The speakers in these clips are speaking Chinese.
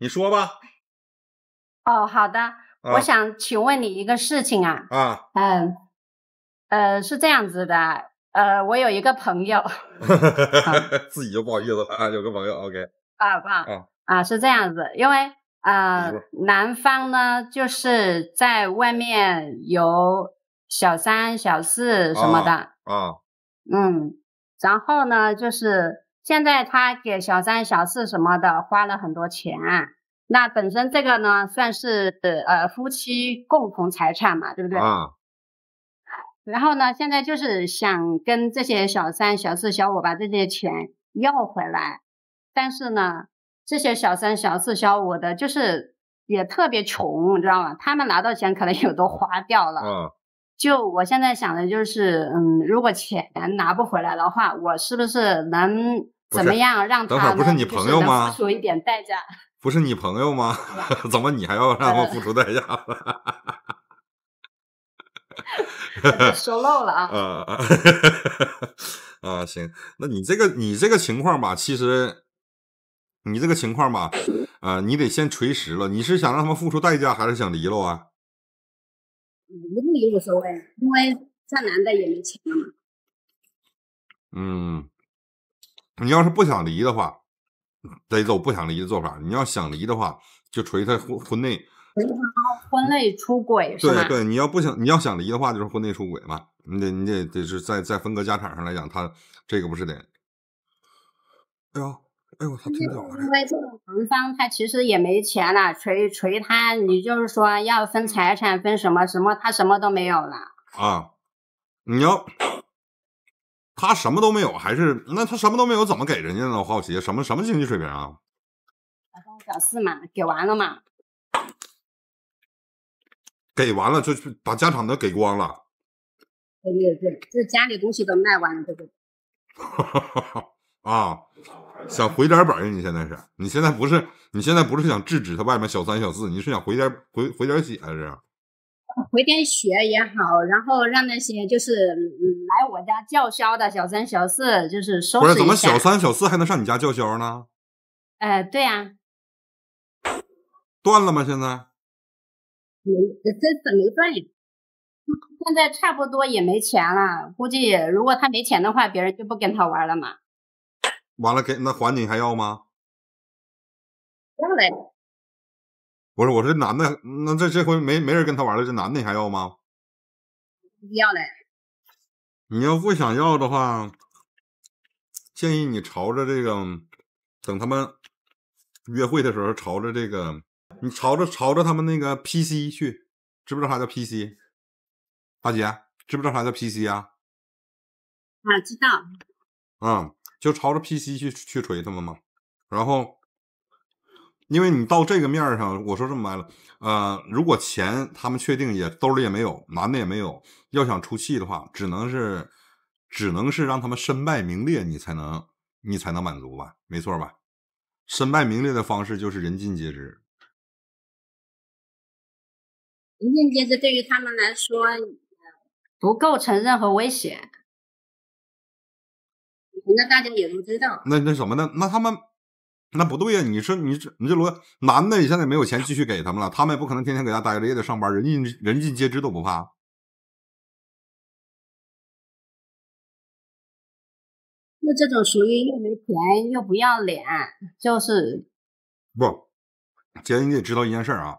你说吧。哦，好的。我想请问你一个事情啊。啊。嗯，呃，是这样子的，呃，我有一个朋友。自己就不好意思了啊，有个朋友，OK。啊，不好。啊，是这样子，因为呃，男方呢就是在外面有小三、小四什么的。啊。嗯，然后呢，就是。现在他给小三、小四什么的花了很多钱，那本身这个呢，算是呃夫妻共同财产嘛，对不对？啊。然后呢，现在就是想跟这些小三、小四、小五把这些钱要回来，但是呢，这些小三、小四、小五的，就是也特别穷，你知道吗？他们拿到钱可能也都花掉了。嗯。就我现在想的就是，嗯，如果钱拿不回来的话，我是不是能？怎么样让他？等会儿 不是你朋友吗？付出一点代价，不是你朋友吗？怎么你还要让他们付出代价？说漏了啊！啊 啊行，那你这个你这个情况吧，其实你这个情况吧，呃，你得先锤实了。你是想让他们付出代价，还是想离了啊？我们离无所谓，因为这男的也没钱了嘛。嗯。你要是不想离的话，得走不想离的做法；你要想离的话，就锤他婚婚内。婚内出轨是吧？对对，你要不想你要想离的话，就是婚内出轨嘛。你得你得得是在在分割家产上来讲，他这个不是得。哎呦哎呦，他操，不了了。因为这男方他其实也没钱了，锤锤他，你就是说要分财产分什么什么，他什么都没有了啊。你要。他什么都没有，还是那他什么都没有，怎么给人家呢？我好奇，什么什么经济水平啊？小三小四嘛，给完了嘛？给完了，就是把家产都给光了。对对对，这家里东西都卖完了，对不对？哈哈哈哈！啊，想回点本儿，你现在是？你现在不是？你现在不是想制止他外面小三小四？你是想回点回回点血还是？回点血也好，然后让那些就是来我家叫嚣的小三小四，就是收拾不是，怎么小三小四还能上你家叫嚣呢？哎，对呀。断了吗？现在？没，这怎么断呀？现在差不多也没钱了，估计如果他没钱的话，别人就不跟他玩了嘛。完了，给那还你还要吗？要嘞。不是，我说男的，那这这回没没人跟他玩了，这男的还要吗？要嘞。你要不想要的话，建议你朝着这个，等他们约会的时候，朝着这个，你朝着朝着他们那个 PC 去，知不知道啥叫 PC？大姐，知不知道啥叫 PC 啊？啊，知道。嗯，就朝着 PC 去去锤他们嘛，然后。”因为你到这个面上，我说这么来了，呃，如果钱他们确定也兜里也没有，男的也没有，要想出气的话，只能是，只能是让他们身败名裂，你才能，你才能满足吧？没错吧？身败名裂的方式就是人尽皆知，人尽皆知对于他们来说不构成任何威胁，那大家也都知道。那那什么？呢？那他们？那不对呀！你说你这你这罗男的，你现在没有钱继续给他们了，他们也不可能天天搁家待着，也得上班。人尽人尽皆知都不怕。那这种属于又没钱又不要脸，就是不，姐你得知道一件事啊，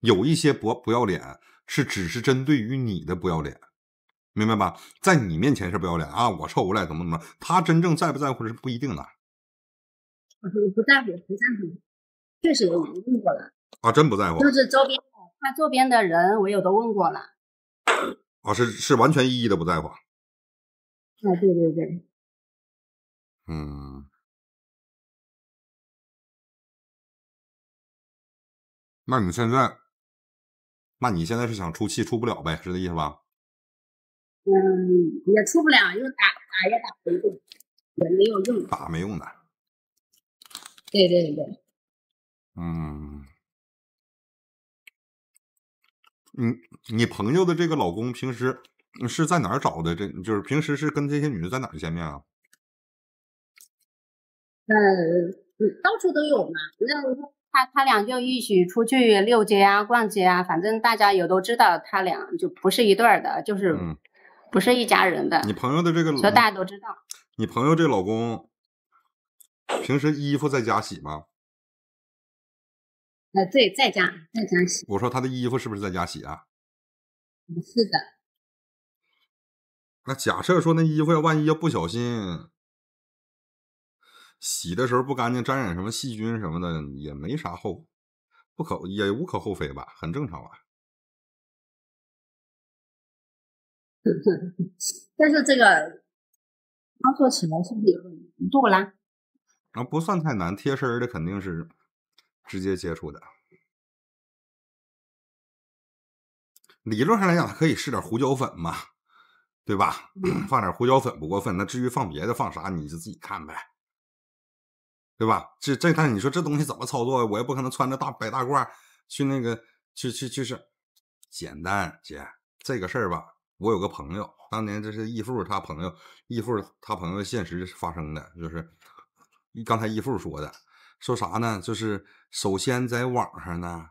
有一些不不要脸是只是针对于你的不要脸，明白吧？在你面前是不要脸啊，我臭无赖怎么怎么？他真正在不在乎是不一定的。我不在乎，不在乎，确实也问过了。啊，真不在乎。就是周边，他周边的人我也都问过了。啊，是是完全一一的不在乎。啊，对对对。嗯。那你现在，那你现在是想出气出不了呗，是这意思吧？嗯，也出不了，又打打也打不动，也没有用。打没用的。对对对，嗯，你你朋友的这个老公平时是在哪儿找的？这就是平时是跟这些女的在哪儿见面啊？嗯，到处都有嘛，那他他俩就一起出去溜街啊、逛街啊，反正大家也都知道他俩就不是一对儿的，就是不是一家人的。你朋友的这个，这大家都知道。你朋友这老公。平时衣服在家洗吗？呃，对，在家，在家洗。我说他的衣服是不是在家洗啊？是的。那假设说那衣服要万一要不小心洗的时候不干净，沾染什么细菌什么的也没啥后，不可也无可厚非吧？很正常啊。但是这个操作起来是不是？你做过来。啊，不算太难，贴身的肯定是直接接触的。理论上来讲，可以试点胡椒粉嘛，对吧？放点胡椒粉不过分。那至于放别的，放啥你就自己看呗，对吧？这这，但你说这东西怎么操作？我也不可能穿着大白大褂去那个去去去是。简单姐，这个事儿吧，我有个朋友，当年这是义父他朋友，义父他朋友现实发生的，就是。刚才一富说的，说啥呢？就是首先在网上呢，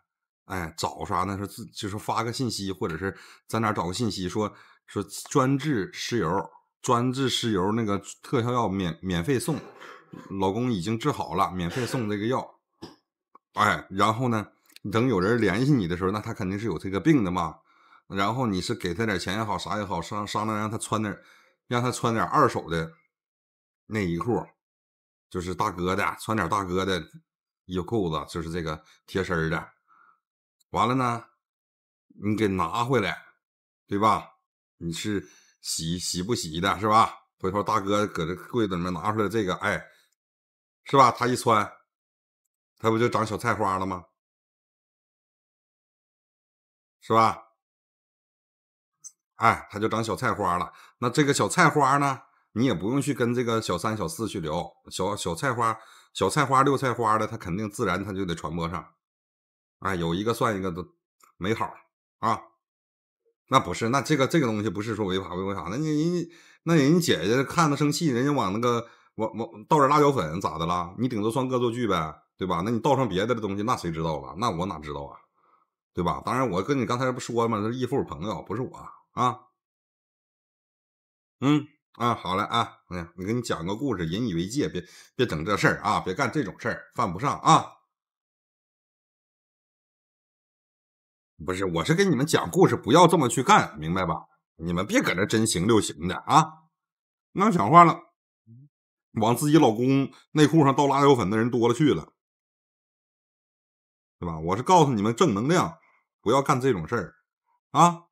哎，找啥呢？说自就是发个信息，或者是在哪找个信息，说说专治石油，专治石油那个特效药免免费送，老公已经治好了，免费送这个药。哎，然后呢，等有人联系你的时候，那他肯定是有这个病的嘛。然后你是给他点钱也好，啥也好，商商量让他穿点，让他穿点二手的内衣裤。就是大哥的，穿点大哥的服裤子，就是这个贴身的。完了呢，你给拿回来，对吧？你是洗洗不洗的，是吧？回头大哥搁这柜子里面拿出来这个，哎，是吧？他一穿，他不就长小菜花了吗？是吧？哎，他就长小菜花了。那这个小菜花呢？你也不用去跟这个小三小四去聊，小小菜花、小菜花、六菜花的，他肯定自然他就得传播上，哎，有一个算一个，都没好啊。那不是，那这个这个东西不是说违法违法，那那人家那人家姐姐看着生气，人家往那个往往倒点辣椒粉咋的了？你顶多算恶作剧呗，对吧？那你倒上别的的东西，那谁知道了？那我哪知道啊，对吧？当然，我跟你刚才不说了吗？是义父朋友，不是我啊，嗯。啊，好了啊，哎呀，我给你讲个故事，引以为戒，别别整这事儿啊，别干这种事儿，犯不上啊。不是，我是给你们讲故事，不要这么去干，明白吧？你们别搁这真行六行的啊，那讲话了，往自己老公内裤上倒辣椒粉的人多了去了，对吧？我是告诉你们正能量，不要干这种事儿啊。